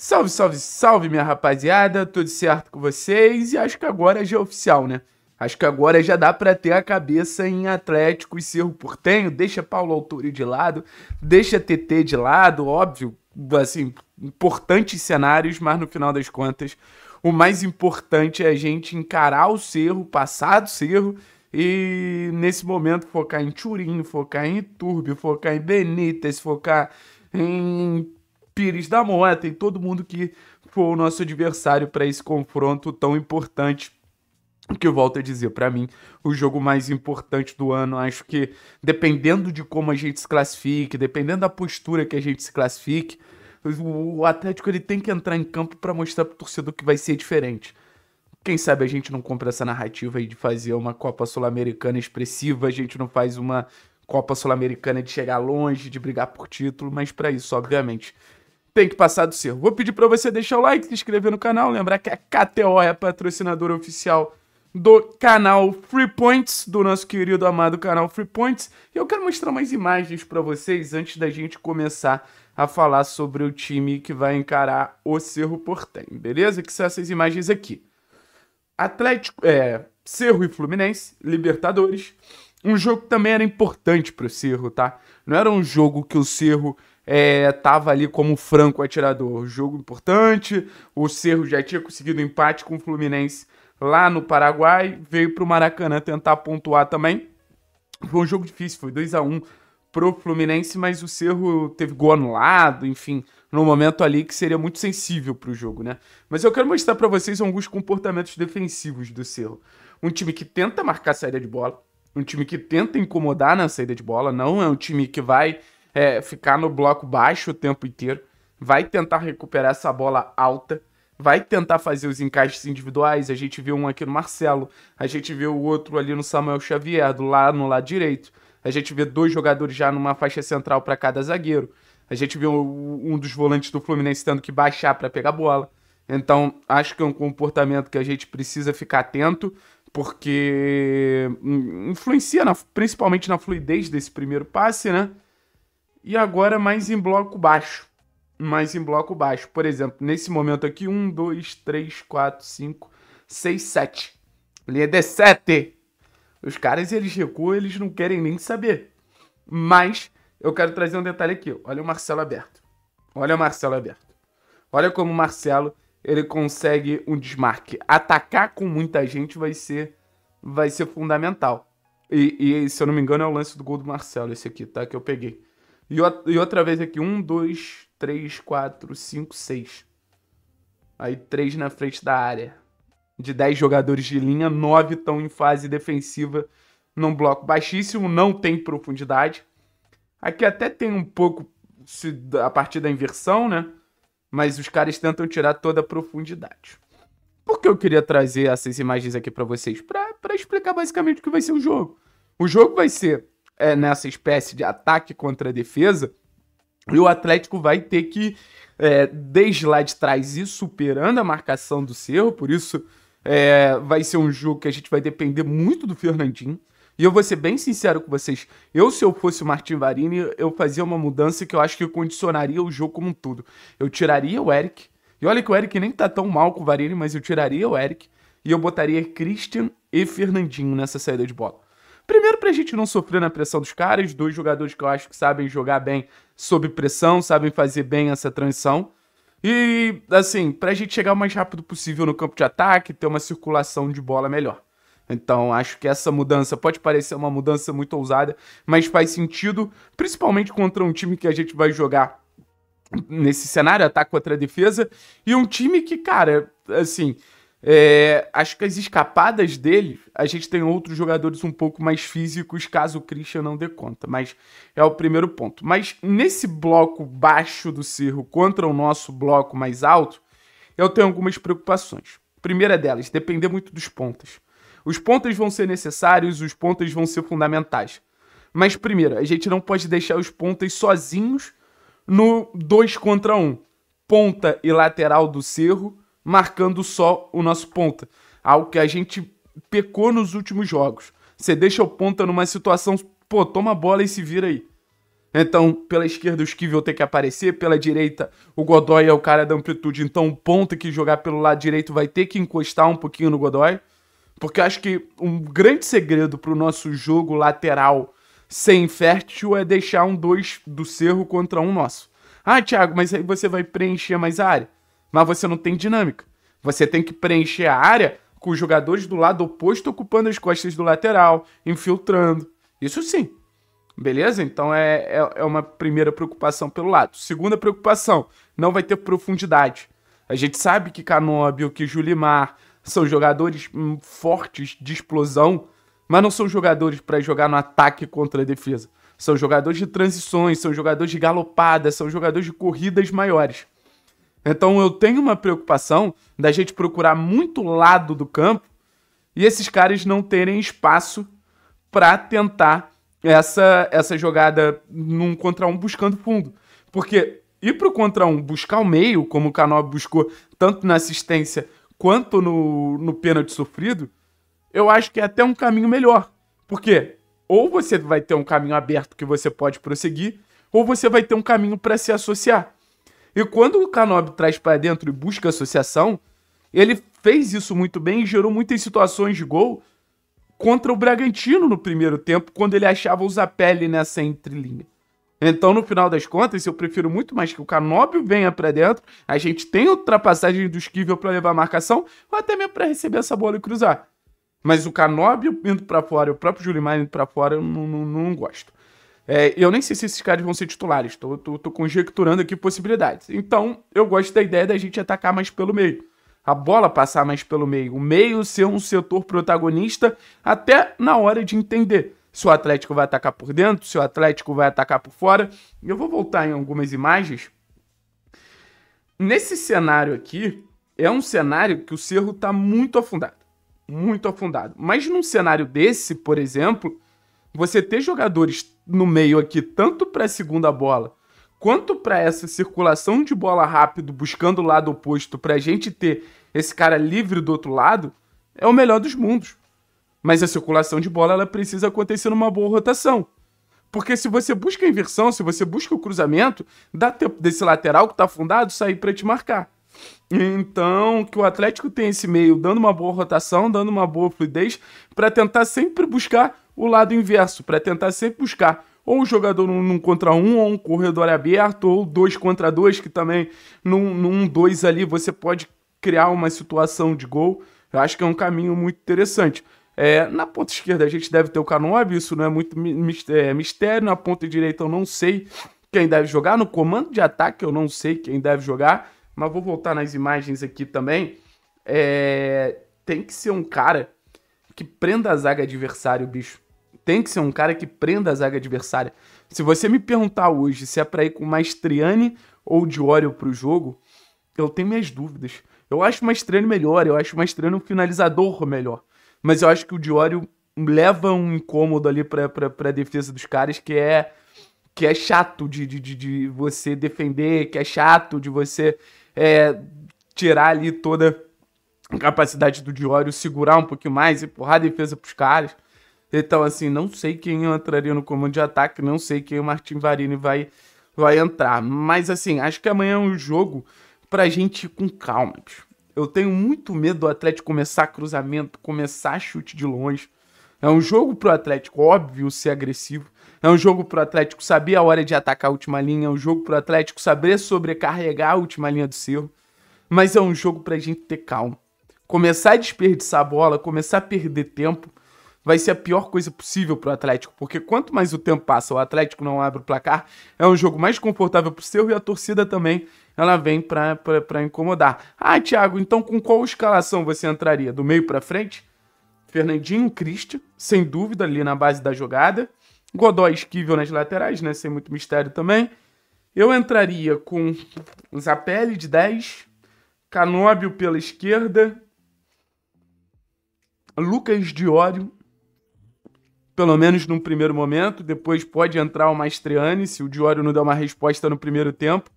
Salve, salve, salve, minha rapaziada, tudo certo com vocês? E acho que agora já é oficial, né? Acho que agora já dá para ter a cabeça em Atlético e Cerro Portenho, deixa Paulo Autori de lado, deixa TT de lado, óbvio, assim, importantes cenários, mas no final das contas, o mais importante é a gente encarar o Cerro, passar do Cerro, e nesse momento focar em Turim, focar em Turbio, focar em Benítez, focar em Pires da Mota e todo mundo que foi o nosso adversário para esse confronto tão importante que eu volto a dizer, para mim, o jogo mais importante do ano. Acho que dependendo de como a gente se classifique, dependendo da postura que a gente se classifique, o Atlético ele tem que entrar em campo para mostrar pro torcedor que vai ser diferente. Quem sabe a gente não compra essa narrativa aí de fazer uma Copa Sul-Americana expressiva, a gente não faz uma Copa Sul-Americana de chegar longe, de brigar por título, mas para isso, obviamente, tem que passar do seu. Vou pedir para você deixar o like, se inscrever no canal, lembrar que a KTO é a patrocinadora oficial do canal Free Points, do nosso querido amado canal Free Points. E eu quero mostrar mais imagens para vocês antes da gente começar a falar sobre o time que vai encarar o Cerro Portem, beleza? Que são essas imagens aqui. Atlético, é, Cerro e Fluminense, Libertadores. Um jogo que também era importante para o Cerro, tá? Não era um jogo que o Cerro estava é, ali como franco atirador. Jogo importante, o Cerro já tinha conseguido empate com o Fluminense lá no Paraguai, veio para o Maracanã tentar pontuar também. Foi um jogo difícil, foi 2 a 1 pro Fluminense, mas o Cerro teve gol anulado, enfim, no momento ali que seria muito sensível para o jogo, né? Mas eu quero mostrar para vocês alguns comportamentos defensivos do Cerro. Um time que tenta marcar saída de bola, um time que tenta incomodar na saída de bola, não é um time que vai é, ficar no bloco baixo o tempo inteiro, vai tentar recuperar essa bola alta, vai tentar fazer os encaixes individuais. A gente viu um aqui no Marcelo, a gente viu o outro ali no Samuel Xavier, do lá no lado direito. A gente vê dois jogadores já numa faixa central para cada zagueiro. A gente viu um dos volantes do Fluminense tendo que baixar para pegar a bola. Então, acho que é um comportamento que a gente precisa ficar atento, porque influencia na, principalmente na fluidez desse primeiro passe, né? E agora mais em bloco baixo. Mais em bloco baixo. Por exemplo, nesse momento aqui, 1, 2, 3, 4, 5, 6, 7. Linha de 7. Os caras, eles recuam, eles não querem nem saber. Mas eu quero trazer um detalhe aqui. Olha o Marcelo aberto. Olha o Marcelo aberto. Olha como o Marcelo ele consegue um desmarque. Atacar com muita gente vai ser vai ser fundamental. E, e, se eu não me engano, é o lance do gol do Marcelo, esse aqui, tá? Que eu peguei. E, e outra vez aqui, um, dois, três, quatro, cinco, seis. Aí três na frente da área. De dez jogadores de linha, nove estão em fase defensiva num bloco baixíssimo, não tem profundidade. Aqui até tem um pouco se, a partir da inversão, né? Mas os caras tentam tirar toda a profundidade. Por que eu queria trazer essas imagens aqui para vocês? Para explicar basicamente o que vai ser o jogo. O jogo vai ser é, nessa espécie de ataque contra a defesa, e o Atlético vai ter que, é, desde lá de trás, ir superando a marcação do Cerro, por isso é, vai ser um jogo que a gente vai depender muito do Fernandinho. E eu vou ser bem sincero com vocês. Eu, se eu fosse o Martin Varini, eu fazia uma mudança que eu acho que condicionaria o jogo como um todo. Eu tiraria o Eric. E olha que o Eric nem tá tão mal com o Varini, mas eu tiraria o Eric. E eu botaria Christian e Fernandinho nessa saída de bola. Primeiro, pra gente não sofrer na pressão dos caras, dois jogadores que eu acho que sabem jogar bem sob pressão, sabem fazer bem essa transição. E, assim, pra gente chegar o mais rápido possível no campo de ataque, ter uma circulação de bola melhor. Então, acho que essa mudança pode parecer uma mudança muito ousada, mas faz sentido, principalmente contra um time que a gente vai jogar nesse cenário, ataque contra a defesa, e um time que, cara, assim, é, acho que as escapadas dele, a gente tem outros jogadores um pouco mais físicos, caso o Christian não dê conta, mas é o primeiro ponto. Mas nesse bloco baixo do Cerro contra o nosso bloco mais alto, eu tenho algumas preocupações. primeira delas, depender muito dos pontas. Os pontas vão ser necessários, os pontas vão ser fundamentais. Mas primeiro, a gente não pode deixar os pontas sozinhos no 2 contra 1. Um. Ponta e lateral do Cerro marcando só o nosso ponta. Algo que a gente pecou nos últimos jogos. Você deixa o ponta numa situação, pô, toma a bola e se vira aí. Então, pela esquerda o Esquivel tem que aparecer, pela direita o Godoy é o cara da amplitude, então o ponta que jogar pelo lado direito vai ter que encostar um pouquinho no Godoy. Porque eu acho que um grande segredo para o nosso jogo lateral sem fértil é deixar um 2 do Cerro contra um nosso. Ah, Thiago, mas aí você vai preencher mais a área mas você não tem dinâmica. Você tem que preencher a área com os jogadores do lado oposto ocupando as costas do lateral, infiltrando. Isso sim. Beleza? Então é, é, é uma primeira preocupação pelo lado. Segunda preocupação, não vai ter profundidade. A gente sabe que Canobio, que Julimar são jogadores hum, fortes de explosão, mas não são jogadores para jogar no ataque contra a defesa. São jogadores de transições, são jogadores de galopadas, são jogadores de corridas maiores. Então eu tenho uma preocupação da gente procurar muito lado do campo e esses caras não terem espaço para tentar essa essa jogada num contra um buscando fundo. Porque ir pro contra um buscar o meio, como o Canó buscou tanto na assistência quanto no, no pênalti sofrido, eu acho que é até um caminho melhor. Porque ou você vai ter um caminho aberto que você pode prosseguir, ou você vai ter um caminho para se associar. E quando o Canobi traz para dentro e busca associação, ele fez isso muito bem e gerou muitas situações de gol contra o Bragantino no primeiro tempo, quando ele achava o Zapelli nessa entrelinha. Então, no final das contas, eu prefiro muito mais que o Canóbio venha para dentro, a gente tem ultrapassagem do Esquivel para levar a marcação, ou até mesmo para receber essa bola e cruzar. Mas o Canóbio indo para fora, o próprio Julimar indo para fora, eu não, não, não gosto. É, eu nem sei se esses caras vão ser titulares, tô, tô, tô, conjecturando aqui possibilidades. Então, eu gosto da ideia da gente atacar mais pelo meio. A bola passar mais pelo meio. O meio ser um setor protagonista até na hora de entender se o Atlético vai atacar por dentro, se o Atlético vai atacar por fora. Eu vou voltar em algumas imagens. Nesse cenário aqui, é um cenário que o Cerro tá muito afundado. Muito afundado. Mas num cenário desse, por exemplo, você ter jogadores no meio aqui, tanto para a segunda bola, quanto para essa circulação de bola rápido, buscando o lado oposto, para a gente ter esse cara livre do outro lado, é o melhor dos mundos. Mas a circulação de bola ela precisa acontecer numa boa rotação. Porque se você busca a inversão, se você busca o cruzamento, dá tempo desse lateral que está afundado sair para te marcar. Então, que o Atlético tem esse meio, dando uma boa rotação, dando uma boa fluidez, para tentar sempre buscar o lado inverso, para tentar sempre buscar ou um jogador num, contra um, ou um corredor aberto, ou dois contra dois, que também num, num dois ali você pode criar uma situação de gol. Eu acho que é um caminho muito interessante. É, na ponta esquerda a gente deve ter o Canob, isso não é muito é, mistério. Na ponta direita eu não sei quem deve jogar. No comando de ataque eu não sei quem deve jogar, mas vou voltar nas imagens aqui também. É, tem que ser um cara que prenda a zaga adversário, bicho tem que ser um cara que prenda a zaga adversária. Se você me perguntar hoje se é para ir com Maestriani ou Diório para o jogo, eu tenho minhas dúvidas. Eu acho o Maestriani melhor, eu acho o Maestriani um finalizador melhor. Mas eu acho que o Diório leva um incômodo ali para a defesa dos caras que é que é chato de, de, de, de, você defender, que é chato de você é, tirar ali toda a capacidade do Diório, segurar um pouquinho mais, e empurrar a defesa para os caras. Então, assim, não sei quem entraria no comando de ataque, não sei quem o Martin Varini vai, vai entrar. Mas, assim, acho que amanhã é um jogo pra gente ir com calma, bicho. Eu tenho muito medo do Atlético começar cruzamento, começar chute de longe. É um jogo pro Atlético, óbvio, ser agressivo. É um jogo pro Atlético saber a hora de atacar a última linha. É um jogo pro Atlético saber sobrecarregar a última linha do cerro. Mas é um jogo pra gente ter calma. Começar a desperdiçar a bola, começar a perder tempo vai ser a pior coisa possível para o Atlético, porque quanto mais o tempo passa, o Atlético não abre o placar, é um jogo mais confortável para o seu e a torcida também, ela vem para incomodar. Ah, Thiago, então com qual escalação você entraria? Do meio para frente? Fernandinho, Cristo, sem dúvida, ali na base da jogada. Godoy esquivel nas laterais, né? Sem muito mistério também. Eu entraria com Zapelli de 10, Canóbio pela esquerda, Lucas Diório pelo menos num primeiro momento. Depois pode entrar o Mastriani, se o Diório não der uma resposta no primeiro tempo.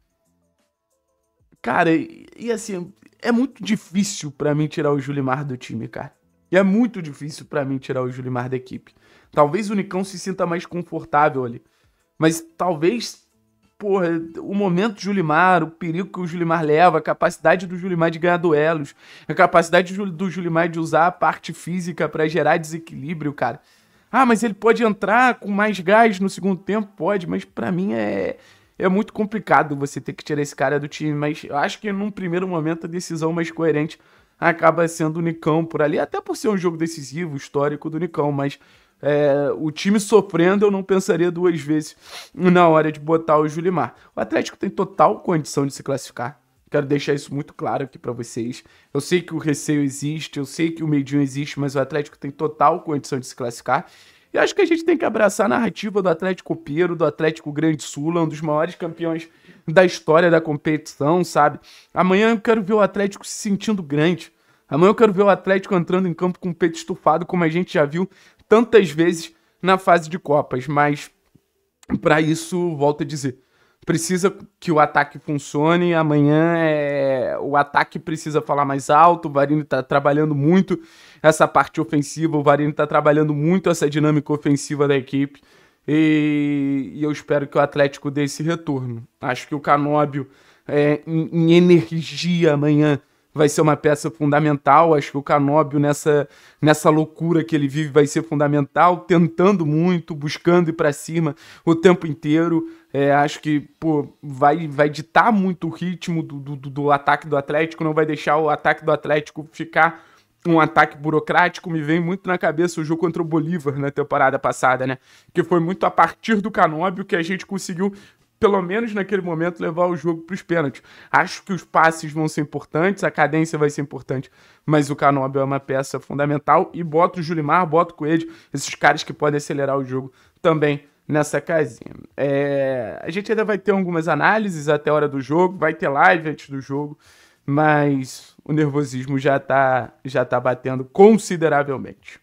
Cara, e, e assim, é muito difícil para mim tirar o Julimar do time, cara. E é muito difícil para mim tirar o Julimar da equipe. Talvez o Nicão se sinta mais confortável ali. Mas talvez, porra, o momento do Julimar, o perigo que o Julimar leva, a capacidade do Julimar de ganhar duelos, a capacidade do Julimar de usar a parte física para gerar desequilíbrio, cara. Ah, mas ele pode entrar com mais gás no segundo tempo? Pode, mas para mim é, é muito complicado você ter que tirar esse cara do time. Mas eu acho que num primeiro momento a decisão mais coerente acaba sendo o Nicão por ali, até por ser um jogo decisivo, histórico do Nicão, mas é, o time sofrendo, eu não pensaria duas vezes na hora de botar o Julimar. O Atlético tem total condição de se classificar. Quero deixar isso muito claro aqui para vocês. Eu sei que o receio existe, eu sei que o medinho existe, mas o Atlético tem total condição de se classificar. E acho que a gente tem que abraçar a narrativa do Atlético Piro, do Atlético Grande Sula, é um dos maiores campeões da história da competição, sabe? Amanhã eu quero ver o Atlético se sentindo grande. Amanhã eu quero ver o Atlético entrando em campo com o peito estufado, como a gente já viu tantas vezes na fase de Copas. Mas, para isso, volto a dizer, precisa que o ataque funcione. Amanhã é... o ataque precisa falar mais alto. O Varini está trabalhando muito essa parte ofensiva. O Varini está trabalhando muito essa dinâmica ofensiva da equipe. E... e, eu espero que o Atlético dê esse retorno. Acho que o Canóbio, é, em, em energia amanhã, vai ser uma peça fundamental. Acho que o Canóbio, nessa, nessa loucura que ele vive, vai ser fundamental, tentando muito, buscando ir para cima o tempo inteiro. É, acho que pô, vai, vai ditar muito o ritmo do, do, do ataque do Atlético, não vai deixar o ataque do Atlético ficar um ataque burocrático, me vem muito na cabeça o jogo contra o Bolívar na temporada passada, né? Que foi muito a partir do Canóbio que a gente conseguiu pelo menos naquele momento, levar o jogo para os pênaltis. Acho que os passes vão ser importantes, a cadência vai ser importante, mas o Canóbio é uma peça fundamental. E bota o Julimar, bota o Coelho, esses caras que podem acelerar o jogo também nessa casinha. É... a gente ainda vai ter algumas análises até a hora do jogo, vai ter live antes do jogo, mas o nervosismo já está já tá batendo consideravelmente.